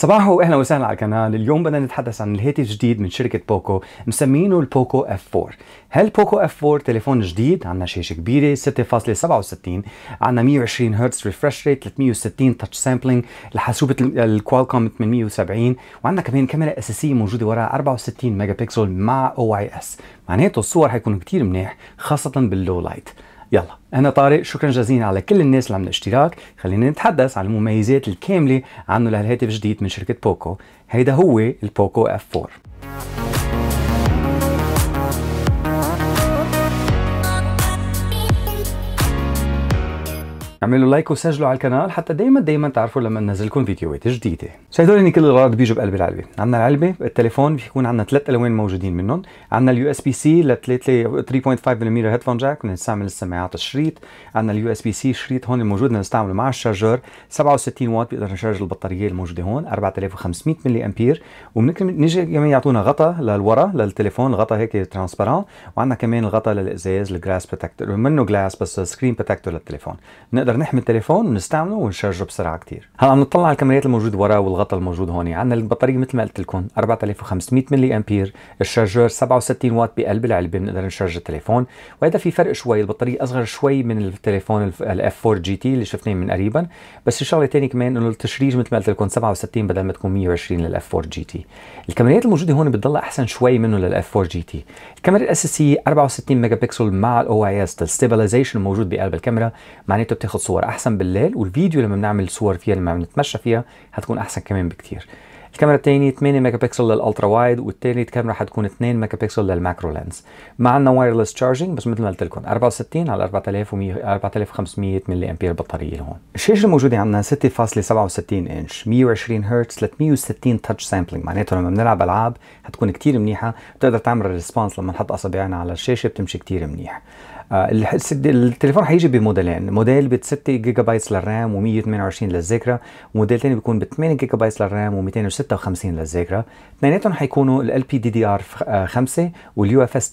صباحو واهلا وسهلا على القناه اليوم بدنا نتحدث عن الهاتف الجديد من شركه بوكو مسمينه البوكو اف 4 بوكو اف 4 تليفون جديد عندنا شاشه كبيره 6.67 عندنا 120 هرتز ريفرش ريت 360 تاتش سامبلينج الحاسوبه الكوالكوم 870 وعندنا كمان كاميرا اساسيه موجوده وراها 64 ميجا بكسل مع او اي اس معناته الصور حيكونوا كثير منيح خاصه باللو لايت يلا انا طارق شكرا جزيلا على كل الناس اللي عملوا اشتراك خلينا نتحدث عن المميزات الكامله عنه لهالهاتف الجديد من شركه بوكو هيدا هو البوكو اف 4 اعملوا لايك وسجلوا على القناه حتى دائما دائما تعرفوا لما ننزل لكم فيديوهات جديده هدول كل الغراض بيجوا بقلب العلبه عندنا العلبه التليفون بيكون عندنا ثلاث الوان موجودين منهم عندنا اليو اس بي سي ل 3.5 ملم هيدفون جاك بنستعمل السماعات الشريط عندنا اليو اس بي سي شريط هون الموجود نستعمله مع الشارجر 67 واط بيقدر نشارج البطاريه الموجوده هون 4500 ملي امبير نجي كمان يعطونا غطاء للورا للتليفون غطاء هيك ترانسبارون وعندنا كمان الغطاء للازاز الجلاس بروتكتور منه جلاس بس سكرين بروتكتور للتليفون نقدر نحمي التليفون ونستعمله ونشارجه بسرعه كثير هلا عم نطلع على الكاميرات الموجود وراء والغطاء الموجود هون عندنا البطاريه مثل ما قلت لكم 4500 ملي امبير الشارجر 67 وات بقلب العلبه بنقدر نشارج التليفون وهذا في فرق شوي البطاريه اصغر شوي من التليفون الاف 4 جي تي اللي شفناه من قريبا بس الشغله ثانيه كمان انه التشريج مثل ما قلت لكم 67 بدل ما تكون 120 للاف 4 جي تي الكاميرات الموجوده هون بتضلها احسن شوي منه للاف 4 جي تي الكاميرا الاساسيه 64 ميجا بكسل مع الاو اي اس الستابلايزيشن موجود بقلب الكاميرا معناته بتاخذ بناخد صور احسن بالليل والفيديو لما بنعمل صور فيها لما بنتمشى فيها هتكون احسن كمان بكتير الكاميرا الثانية 8 ميجا بكسل للالترا وايد والثالث كاميرا حتكون 2 ميجا بكسل للماكرو لينز ما عندنا وايرلس تشارجنج بس مثل ما قلت لكم 64 على 4100 4500 ملي امبير بطاريه لهون الشاشه الموجوده عندنا 6.67 انش 120 هرتز 360 تاتش سامبلينج معناته لما بنلعب العاب حتكون كثير منيحه بتقدر تعمل ريسبونس لما نحط اصابعنا على الشاشه بتمشي كثير منيح آه، التليفون حيجي بموديلين موديل ب 6 جيجا بايت للرام و128 للذاكره وموديل ثاني بيكون ب 8 جيجا بايت للرام و256 للذاكره اثنيناتهم حيكونوا ال بي دي دي ار 5 واليو اف اس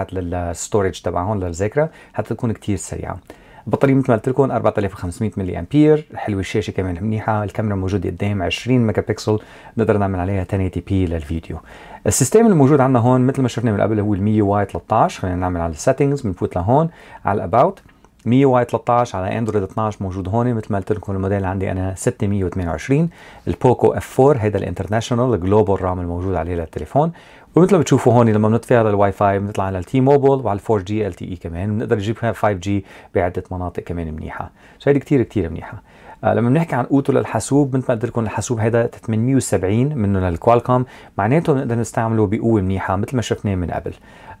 3.1 للستورج تبعهم للذاكره حتى تكون كثير سريعه البطاريه مثل ما قلت لكم 4500 ملي امبير حلوه الشاشه كمان منيحه الكاميرا موجوده قدام 20 ميجا بكسل بنقدر نعمل عليها 1080 بي للفيديو السيستم الموجود عندنا هون مثل ما شفنا من قبل هو ال 100 واي 13 خلينا نعمل على السيتنجز بنفوت لهون على الاباوت 100 واي 13 على اندرويد 12 موجود هون مثل ما قلت لكم الموديل عندي انا 628 البوكو اف 4 هذا الانترناشونال جلوبال رام الموجود عليه للتليفون ومثل ما بتشوفوا هون لما بنطفي هذا الواي فاي بنطلع على التي موبل وعلى 4 جي ال تي اي كمان بنقدر نجيب 5 جي بعده مناطق كمان منيحه سو كثير كثير منيحه آه، لما بنحكي عن قوته للحاسوب مثل ما قلت لكم الحاسوب هيدا 870 منه للكوالكوم معناته بنقدر نستعمله بقوه منيحه مثل ما شفناه من قبل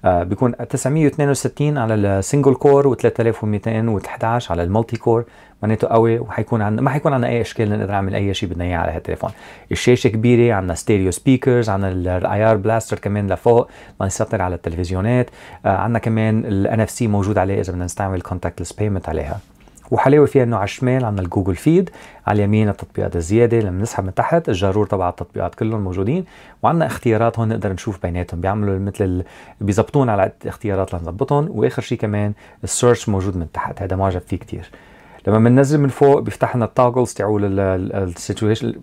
آه، بيكون 962 على السنجل كور و3211 على المالتي كور معناته قوي وحيكون عندنا ما حيكون عندنا اي اشكال نقدر نعمل اي شيء بدنا اياه على هالتليفون الشاشه كبيره عندنا ستيريو سبيكرز عندنا الاي ار بلاستر كمان لفوق لنسيطر على التلفزيونات آه، عندنا كمان الان اف سي موجود عليه اذا بدنا نستعمل كونتاكتلس بيمنت عليها وحلاوه فيها انه على الشمال عندنا الجوجل فيد على اليمين التطبيقات الزياده لما نسحب من تحت الجارور تبع التطبيقات كلهم موجودين وعندنا اختيارات هون نقدر نشوف بيناتهم بيعملوا مثل بيظبطون على اختيارات لنظبطهم واخر شيء كمان السيرش موجود من تحت هذا معجب فيه كثير لما بننزل من فوق بيفتح لنا التاجلز تاعول السيتويشن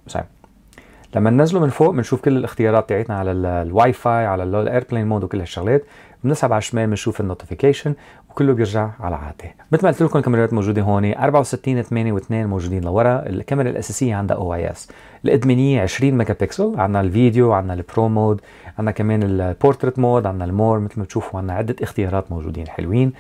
لما ننزله من فوق بنشوف كل الاختيارات تاعتنا على الواي فاي على الايربلين مود وكل هالشغلات بنسحب على الشمال بنشوف النوتيفيكيشن كله بيرجع على العاده مثل ما قلت لكم الكاميرات موجوده هون 64 8 و2 موجودين لورا الكاميرا الاساسيه عندها او اي اس الادمانيه 20 ميجا بكسل عندنا الفيديو عندنا البرو مود عندنا كمان البورتريت مود عندنا المور مثل ما بتشوفوا عندنا عده اختيارات موجودين حلوين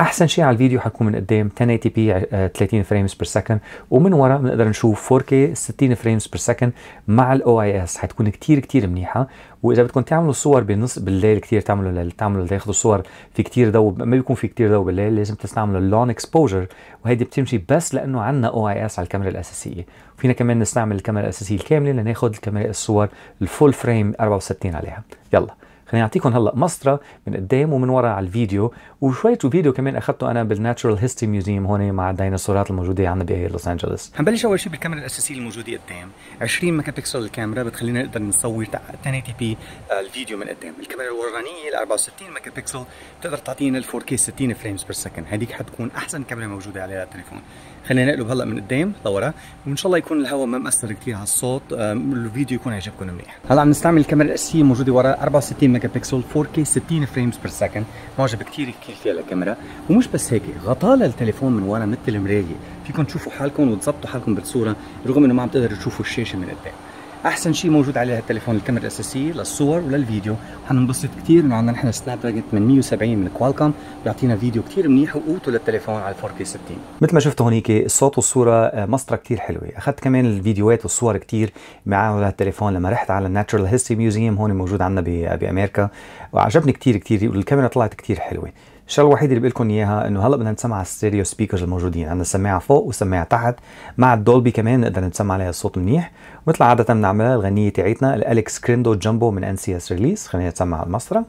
احسن شيء على الفيديو حيكون من قدام 1080p 30 فريمز بير سكند ومن ورا بنقدر نشوف 4K 60 فريمز بير سكند مع الاو اي اس حتكون كثير كثير منيحه واذا بدكم تعملوا صور بالنص بالليل كثير تعملوا تعملوا تاخذوا صور في كثير ضوء ما بيكون في كثير ضوء بالليل لازم تستعملوا اللون اكسبوجر وهيدي بتمشي بس لانه عندنا او اي اس على الكاميرا الاساسيه فينا كمان نستعمل الكاميرا الاساسيه الكامله لناخذ الكاميرا الصور الفول فريم 64 عليها يلا خليني أعطيكم هلا مسطرة من قدام ومن ورا على الفيديو وشوية فيديو كمان أخذته أنا بالناتشرال هيستي ميوزيوم هون مع الديناصورات الموجودة عندنا بلوس أنجلوس حنبلش أول شيء بالكاميرا الأساسية الموجودة قدام 20 ميجا بكسل الكاميرا بتخلينا نقدر نصور 1080 بي آه، الفيديو من قدام الكاميرا الورانية ال 64 ميجا بكسل بتقدر تعطينا ال 4K 60 فريمز بير سكند هذيك حتكون أحسن كاميرا موجودة عليها التليفون خلينا نقلب هلا من قدام لورا وان شاء الله يكون الهواء ما مأثر كثير على الصوت آه، الفيديو يكون عجبكم منيح هلا عم نستعمل الكاميرا الاساسيه موجوده ورا 64 ميجا بكسل 4K 60 فريمز بير سكند معجب كثير كثير فيها الكاميرا ومش بس هيك غطاء للتليفون من ورا مثل المرايه فيكم تشوفوا حالكم وتظبطوا حالكم بالصوره رغم انه ما عم تقدروا تشوفوا الشاشه من قدام احسن شيء موجود عليها التليفون الكاميرا الاساسيه للصور وللفيديو حننبسط كثير انه عندنا نحن سناب دراجون 870 من كوالكوم بيعطينا فيديو كثير منيح وقوته للتليفون على 4K 60 مثل ما شفتوا هونيك الصوت والصوره آه، مسطره كثير حلوه اخذت كمان الفيديوهات والصور كثير معه التليفون لما رحت على الناتشرال هيستوري ميوزيوم هون موجود عندنا بامريكا وعجبني كثير كثير والكاميرا طلعت كثير حلوه الشغله الوحيده اللي بقول لكم اياها انه هلا بدنا نسمع الستيريو سبيكرز الموجودين عندنا سماعه فوق وسماعه تحت مع الدولبي كمان بنقدر نسمع عليها الصوت منيح مثل عاده بنعملها الغنيه تاعتنا الالكس كريندو جامبو من ان سي اس ريليس خلينا نسمع المسرح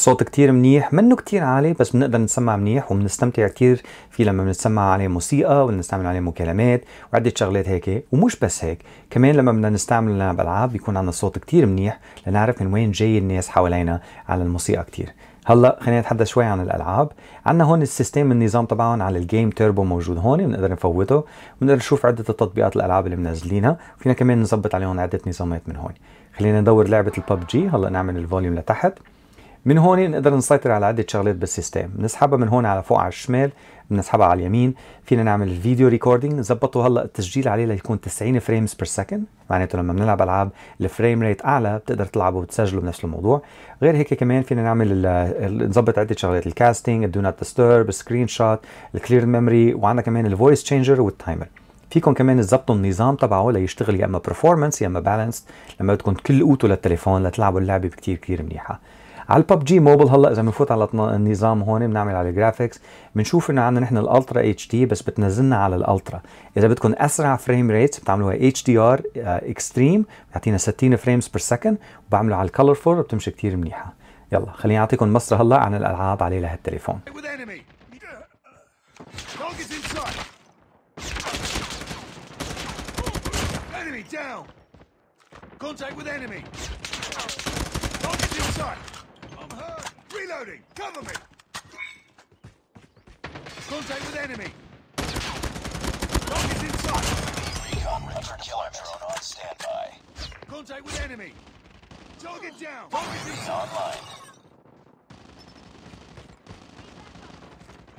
الصوت كتير منيح منه كتير عالي بس بنقدر نسمع منيح وبنستمتع كتير فيه لما بنسمع عليه موسيقى ونستعمل عليه مكالمات وعدة شغلات هيك ومش بس هيك كمان لما بدنا نستعمل بألعاب بيكون عندنا صوت كتير منيح لنعرف من وين جاي الناس حوالينا على الموسيقى كتير هلا خلينا نتحدث شوي عن الالعاب عندنا هون السيستم النظام تبعهم على الجيم تيربو موجود هون بنقدر نفوته بنقدر نشوف عده التطبيقات الالعاب اللي منزلينها فينا كمان نظبط عليهم عده نظامات من هون خلينا ندور لعبه الببجي هلا نعمل الفوليوم لتحت من هون نقدر نسيطر على عده شغلات بالسيستم بنسحبها من هون على فوق على الشمال بنسحبها على اليمين فينا نعمل الفيديو ريكوردينج نظبطه هلا التسجيل عليه ليكون 90 فريمز بير سكند معناته لما بنلعب العاب الفريم ريت اعلى بتقدر تلعبه وتسجله بنفس الموضوع غير هيك كمان فينا نعمل نظبط عده شغلات الكاستنج الدو نوت ديستورب سكرين شوت الكلير ميموري وعندنا كمان الفويس تشينجر والتايمر فيكم كمان تظبطوا النظام تبعه ليشتغل يا اما برفورمانس يا اما بالانس لما بدكم كل قوته للتليفون لتلعبوا اللعبه بكتير كثير منيحه على الببجي موبل هلا اذا بنفوت على النظام هون بنعمل على الجرافيكس بنشوف انه عندنا نحن الالترا اتش دي بس بتنزلنا على الالترا اذا بدكم اسرع فريم ريتس بتعملوها اتش دي ار اكستريم بيعطينا 60 فريمز بير سكند وبعملوا على فور بتمشي كثير منيحه يلا خليني اعطيكم مصر هلا عن الالعاب عليه لهالتليفون Contact with enemy! Target inside! Reloading! Cover me! Contact with enemy! Rockets in sight! Recon ready for killer drone on standby. Contact with enemy! Target down! Rockets in sight!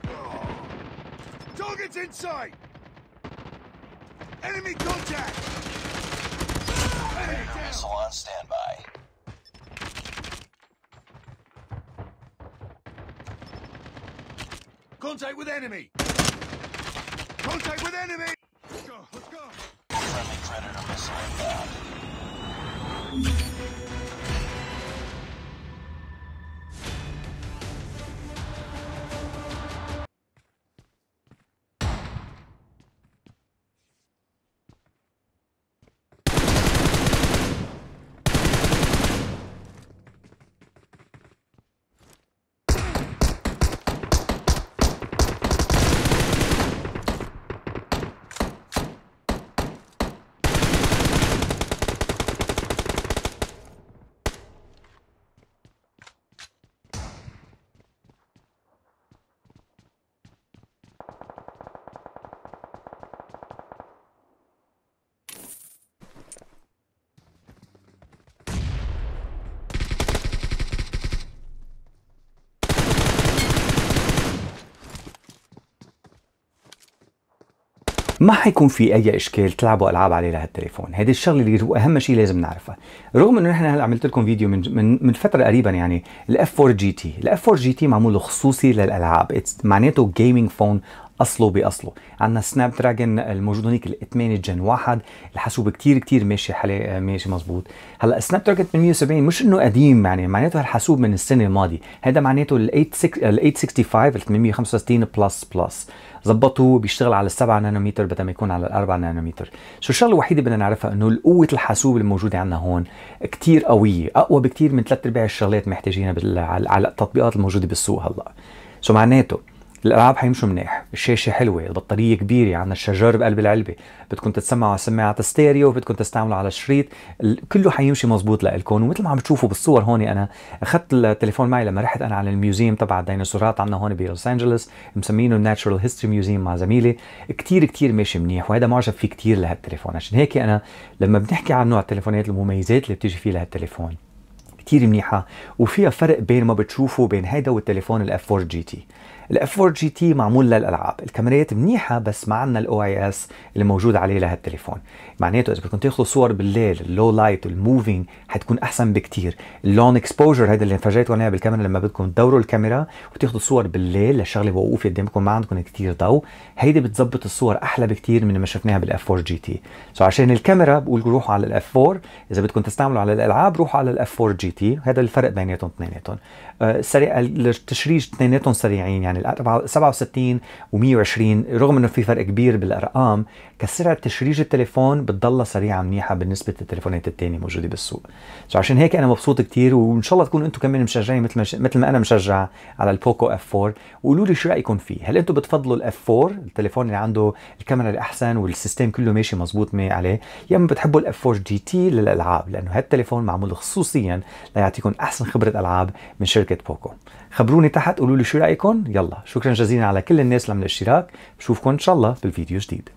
online. Targets in sight! Enemy contact! Enemy down! Missile on standby. Contact with enemy! Contact with enemy! ما حيكون في اي اشكال تلعبوا العاب عليه لهالتليفون هذه الشغله اللي هو اهم شيء لازم نعرفها رغم انه نحن هلا عملت لكم فيديو من من, من فتره قريبا يعني الاف 4 جي تي الاف 4 جي تي معمول خصوصي للالعاب معناته جيمنج فون اصله باصله عندنا سناب دراجون الموجود هنيك ال8 جن واحد الحاسوب كثير كثير ماشي حالي ماشي مزبوط هلا سناب دراجون 870 مش انه قديم يعني معناته هالحاسوب من السنه الماضيه هذا معناته ال865 ال865 بلس بلس ظبطه بيشتغل على السبعة نانومتر بدل ما يكون على الأربعة نانومتر شو الشغله الوحيده بدنا نعرفها انه قوه الحاسوب الموجوده عندنا هون كتير قويه اقوى بكتير من ثلاثة ارباع الشغلات محتاجينها على التطبيقات الموجوده بالسوق هلا شو معناته الالعاب حيمشوا منيح الشاشه حلوه البطاريه كبيره عندنا الشجار بقلب العلبه بدكم تتسمعوا على سماعه ستيريو بدكم تستعملوا على شريط كله حيمشي مزبوط لإلكم ومثل ما عم بتشوفوا بالصور هون انا اخذت التليفون معي لما رحت انا على الميوزيوم تبع الديناصورات عندنا هون بلوس انجلوس مسمينه الناتشرال هيستوري ميوزيوم مع زميلي كثير كثير ماشي منيح وهذا معجب فيه كثير لهالتليفون عشان هيك انا لما بنحكي عن نوع التليفونات المميزات اللي بتيجي فيه لهالتليفون كتير منيحة وفيها فرق بين ما بتشوفه بين هذا والتليفون الاف 4 جي تي الاف 4 جي تي معمول للالعاب الكاميرات منيحه بس ما عندنا الاو اي اس اللي موجود عليه لهالتليفون معناته اذا بدكم تاخذوا صور بالليل اللو لايت والموفينج حتكون احسن بكثير اللون اكسبوجر هيدا اللي فاجئتكم عليه بالكاميرا لما بدكم تدوروا الكاميرا وتاخذوا صور بالليل لشغله وقوفه قدامكم ما عندكم كثير ضوء هيدي بتظبط الصور احلى بكثير من ما شفناها بالاف 4 جي تي سو عشان الكاميرا بقول روحوا على الاف 4 اذا بدكم تستعملوا على الالعاب روحوا على الاف 4 جي تي هذا الفرق بيناتهم اثنيناتهم أه، سريع التشريج اثنيناتهم سريعين يعني ال 67 و120 رغم انه في فرق كبير بالارقام كسرعه تشريج التليفون بتضلها سريعه منيحه بالنسبه للتليفونات الثانيه موجوده بالسوق سو عشان هيك انا مبسوط كثير وان شاء الله تكونوا انتم كمان مشجعين مثل ما ش... مثل ما انا مشجع على البوكو اف 4 وقولوا لي شو رايكم فيه هل انتم بتفضلوا الاف 4 التليفون اللي عنده الكاميرا الاحسن والسيستم كله ماشي مزبوط مي عليه يا اما بتحبوا الاف 4 جي تي للالعاب لانه هالتليفون معمول خصوصيا ليعطيكم احسن خبره العاب من شركه بوكو خبروني تحت قولوا لي شو رايكم يلا شكرا جزيلا على كل الناس اللي عملوا اشتراك بشوفكم ان شاء الله بالفيديو جديد